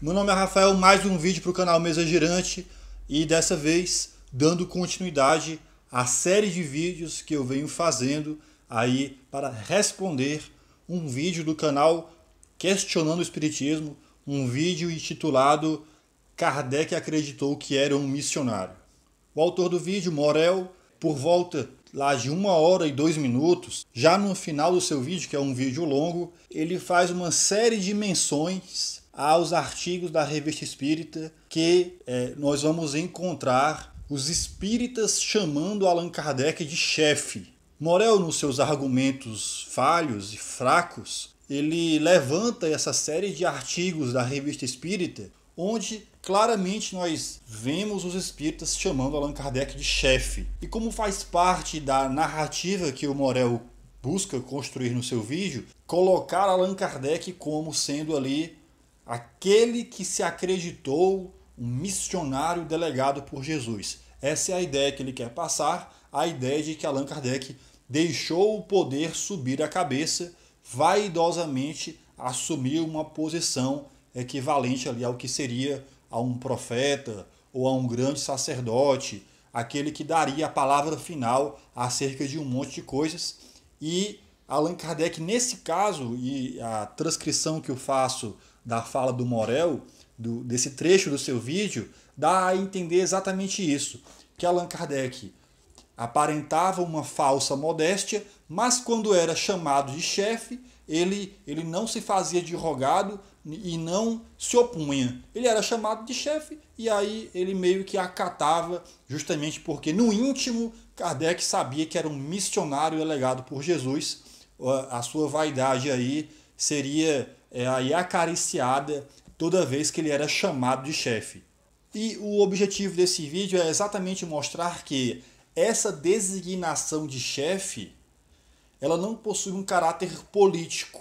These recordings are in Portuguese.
Meu nome é Rafael, mais um vídeo para o canal Mesa Girante e dessa vez dando continuidade à série de vídeos que eu venho fazendo aí para responder um vídeo do canal Questionando o Espiritismo, um vídeo intitulado Kardec acreditou que era um missionário. O autor do vídeo, Morel, por volta lá de uma hora e dois minutos, já no final do seu vídeo, que é um vídeo longo, ele faz uma série de menções aos artigos da Revista Espírita, que é, nós vamos encontrar os espíritas chamando Allan Kardec de chefe. Morel, nos seus argumentos falhos e fracos, ele levanta essa série de artigos da Revista Espírita, onde claramente nós vemos os espíritas chamando Allan Kardec de chefe. E como faz parte da narrativa que o Morel busca construir no seu vídeo, colocar Allan Kardec como sendo ali aquele que se acreditou um missionário delegado por Jesus. Essa é a ideia que ele quer passar, a ideia de que Allan Kardec deixou o poder subir a cabeça, vaidosamente assumiu uma posição equivalente ali ao que seria a um profeta ou a um grande sacerdote, aquele que daria a palavra final acerca de um monte de coisas. E Allan Kardec, nesse caso, e a transcrição que eu faço da fala do Morel, do, desse trecho do seu vídeo, dá a entender exatamente isso: que Allan Kardec aparentava uma falsa modéstia, mas quando era chamado de chefe, ele, ele não se fazia de rogado e não se opunha. Ele era chamado de chefe e aí ele meio que acatava, justamente porque no íntimo Kardec sabia que era um missionário elegado por Jesus. A sua vaidade aí seria é, aí acariciada toda vez que ele era chamado de chefe. E o objetivo desse vídeo é exatamente mostrar que essa designação de chefe ela não possui um caráter político.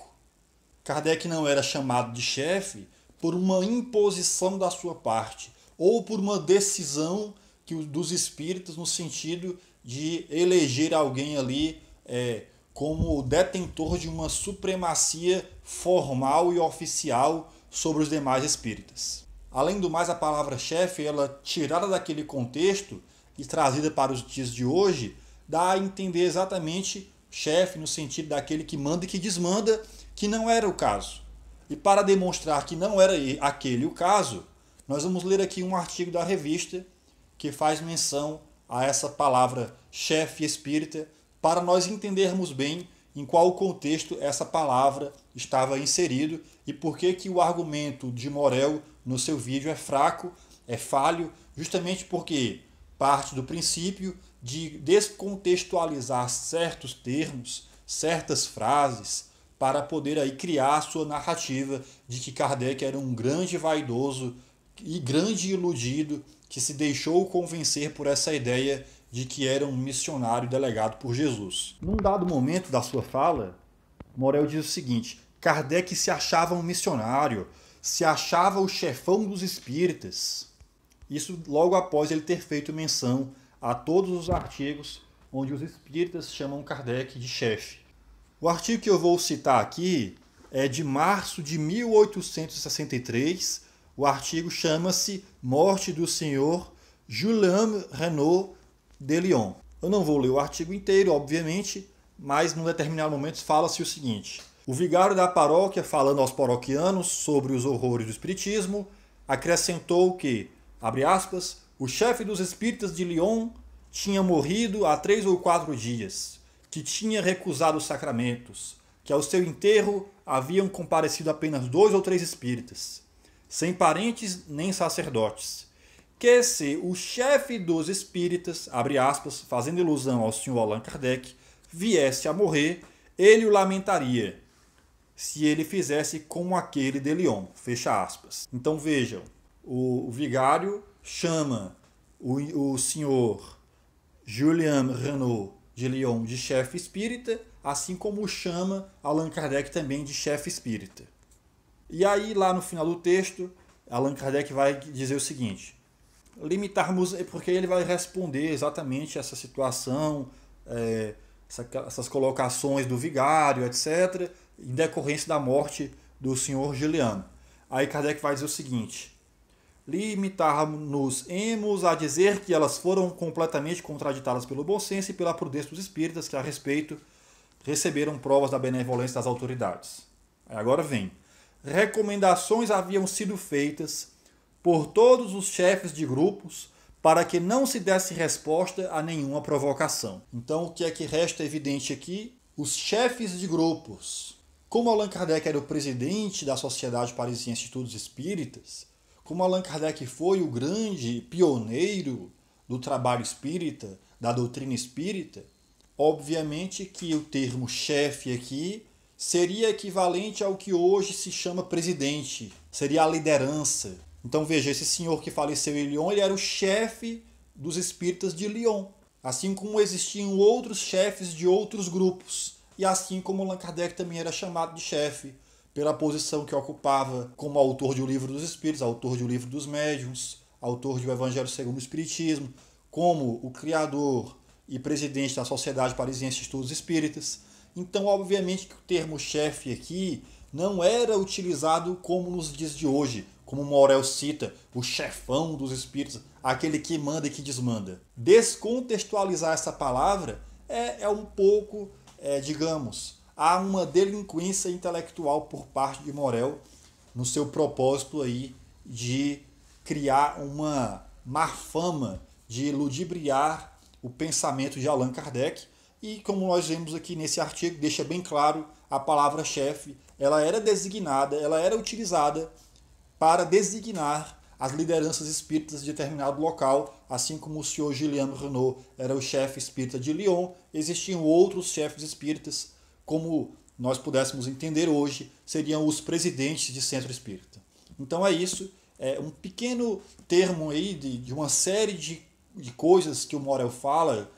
Kardec não era chamado de chefe por uma imposição da sua parte ou por uma decisão que dos espíritos no sentido de eleger alguém ali é, como detentor de uma supremacia formal e oficial sobre os demais espíritas. Além do mais, a palavra chefe, ela é tirada daquele contexto e trazida para os dias de hoje, dá a entender exatamente chefe no sentido daquele que manda e que desmanda, que não era o caso. E para demonstrar que não era aquele o caso, nós vamos ler aqui um artigo da revista que faz menção a essa palavra chefe espírita para nós entendermos bem em qual contexto essa palavra estava inserido e por que, que o argumento de Morel no seu vídeo é fraco, é falho, justamente porque parte do princípio de descontextualizar certos termos, certas frases, para poder aí criar a sua narrativa de que Kardec era um grande vaidoso e grande iludido que se deixou convencer por essa ideia de que era um missionário delegado por Jesus. Num dado momento da sua fala, Morel diz o seguinte: Kardec se achava um missionário, se achava o chefão dos espíritas. Isso logo após ele ter feito menção a todos os artigos onde os espíritas chamam Kardec de chefe. O artigo que eu vou citar aqui é de março de 1863. O artigo chama-se Morte do Senhor Julien Renault de Lyon. Eu não vou ler o artigo inteiro, obviamente, mas num determinado momento fala-se o seguinte: o vigário da paróquia, falando aos paroquianos sobre os horrores do espiritismo, acrescentou que, abre aspas, o chefe dos espíritas de Lyon tinha morrido há três ou quatro dias, que tinha recusado os sacramentos, que ao seu enterro haviam comparecido apenas dois ou três espíritas, sem parentes nem sacerdotes que se o chefe dos espíritas, abre aspas, fazendo ilusão ao senhor Allan Kardec, viesse a morrer, ele o lamentaria se ele fizesse como aquele de Lyon, fecha aspas. Então vejam, o vigário chama o, o senhor Julien Renaud de Lyon de chefe espírita, assim como chama Allan Kardec também de chefe espírita. E aí, lá no final do texto, Allan Kardec vai dizer o seguinte: limitarmos, é porque ele vai responder exatamente essa situação, é, essa, essas colocações do vigário, etc., em decorrência da morte do senhor Giliano. Aí Kardec vai dizer o seguinte: limitarmos nos emos a dizer que elas foram completamente contraditadas pelo bom senso e pela prudência dos espíritas que a respeito receberam provas da benevolência das autoridades. Aí agora vem. Recomendações haviam sido feitas por todos os chefes de grupos para que não se desse resposta a nenhuma provocação. Então, o que é que resta evidente aqui? Os chefes de grupos. Como Allan Kardec era o presidente da Sociedade Parisiense de Estudos Espíritas, como Allan Kardec foi o grande pioneiro do trabalho espírita, da doutrina espírita, obviamente que o termo chefe aqui seria equivalente ao que hoje se chama presidente, seria a liderança, então veja, esse senhor que faleceu em Lyon, ele era o chefe dos espíritas de Lyon, assim como existiam outros chefes de outros grupos, e assim como Allan Kardec também era chamado de chefe pela posição que ocupava como autor de O Livro dos Espíritos, autor de O Livro dos Médiuns, autor de O Evangelho Segundo o Espiritismo, como o criador e presidente da Sociedade Parisiense de Estudos Espíritas. Então, obviamente que o termo chefe aqui não era utilizado como nos dias de hoje, como Morel cita, o chefão dos espíritos, aquele que manda e que desmanda. Descontextualizar essa palavra é, é um pouco, é, digamos, há uma delinquência intelectual por parte de Morel no seu propósito aí de criar uma má fama, de ludibriar o pensamento de Allan Kardec. E como nós vemos aqui nesse artigo, deixa bem claro a palavra chefe, ela era designada, ela era utilizada para designar as lideranças espíritas de determinado local, assim como o senhor Giliano Renault era o chefe espírita de Lyon, existiam outros chefes espíritas, como nós pudéssemos entender hoje, seriam os presidentes de centro espírita. Então é isso, é um pequeno termo aí de, de uma série de, de coisas que o Morel fala,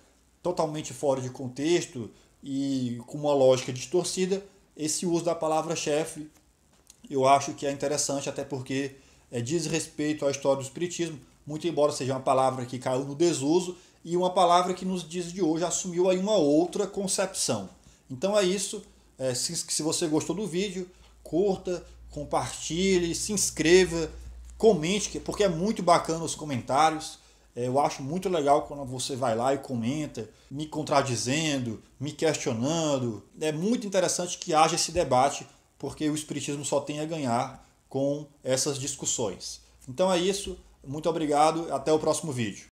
totalmente fora de contexto e com uma lógica distorcida, esse uso da palavra chefe eu acho que é interessante, até porque é, diz respeito à história do Espiritismo, muito embora seja uma palavra que caiu no desuso e uma palavra que nos dias de hoje assumiu aí uma outra concepção. Então é isso. É, se, se você gostou do vídeo, curta, compartilhe, se inscreva, comente, porque é muito bacana os comentários. É, eu acho muito legal quando você vai lá e comenta, me contradizendo, me questionando. É muito interessante que haja esse debate porque o Espiritismo só tem a ganhar com essas discussões. Então é isso, muito obrigado, até o próximo vídeo.